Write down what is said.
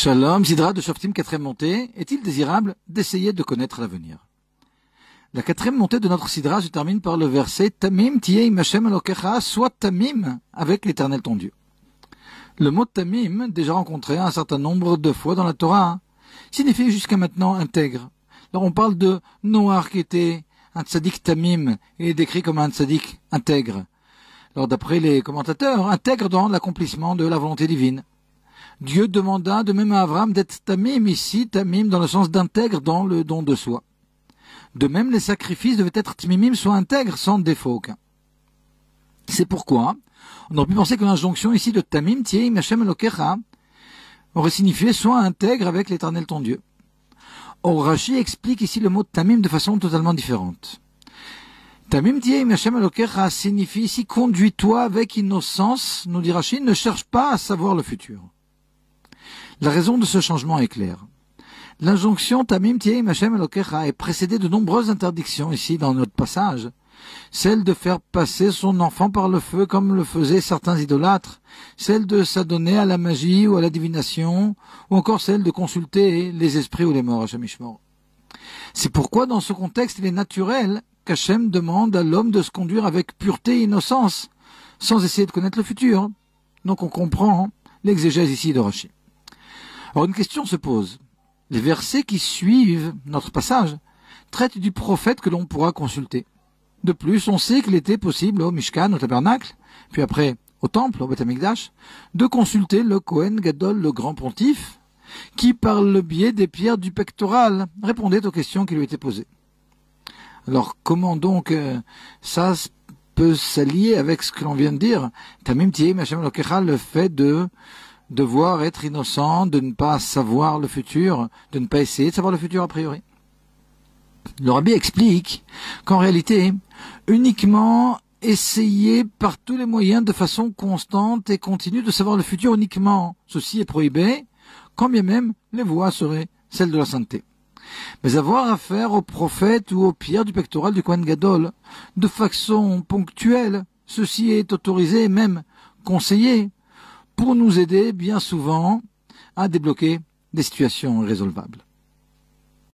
Shalom, Zidra de Shoftim, quatrième montée, est-il désirable d'essayer de connaître l'avenir La quatrième montée de notre Sidra se termine par le verset Tamim tiei machem alokecha, soit Tamim avec l'éternel ton Dieu. Le mot Tamim, déjà rencontré un certain nombre de fois dans la Torah, signifie jusqu'à maintenant intègre. Alors on parle de Noir qui était un tzaddik Tamim, et est décrit comme un tzaddik intègre. Alors d'après les commentateurs, intègre dans l'accomplissement de la volonté divine. Dieu demanda de même à Abraham d'être tamim ici, tamim dans le sens d'intègre dans le don de soi. De même, les sacrifices devaient être tamimim, soit intègres, sans défaut aucun. C'est pourquoi on aurait pu penser que l'injonction ici de tamim, tiei, Hashem elokecha, aurait signifié soit intègre avec l'éternel ton Dieu. Or, Rashi explique ici le mot tamim de façon totalement différente. Tamim tiei, Hashem elokecha signifie ici conduis-toi avec innocence, nous dit Rashi, ne cherche pas à savoir le futur. La raison de ce changement est claire. L'injonction Tamim Tieim Hashem Elokecha est précédée de nombreuses interdictions ici dans notre passage. Celle de faire passer son enfant par le feu comme le faisaient certains idolâtres, celle de s'adonner à la magie ou à la divination, ou encore celle de consulter les esprits ou les morts C'est pourquoi dans ce contexte il est naturel qu'Hachem demande à l'homme de se conduire avec pureté et innocence, sans essayer de connaître le futur. Donc on comprend l'exégèse ici de Rachid. Alors une question se pose. Les versets qui suivent notre passage traitent du prophète que l'on pourra consulter. De plus, on sait qu'il était possible au Mishkan, au tabernacle, puis après au temple, au Beth de consulter le Cohen Gadol, le grand pontife, qui, par le biais des pierres du pectoral, répondait aux questions qui lui étaient posées. Alors comment donc euh, ça peut s'allier avec ce que l'on vient de dire Tamim le fait de devoir être innocent, de ne pas savoir le futur, de ne pas essayer de savoir le futur a priori. Le rabbi explique qu'en réalité, uniquement essayer par tous les moyens de façon constante et continue de savoir le futur uniquement, ceci est prohibé, quand bien même les voies seraient celles de la sainteté. Mais avoir affaire au prophète ou au pierres du pectoral du Kohen Gadol, de façon ponctuelle, ceci est autorisé et même conseillé, pour nous aider bien souvent à débloquer des situations résolvables.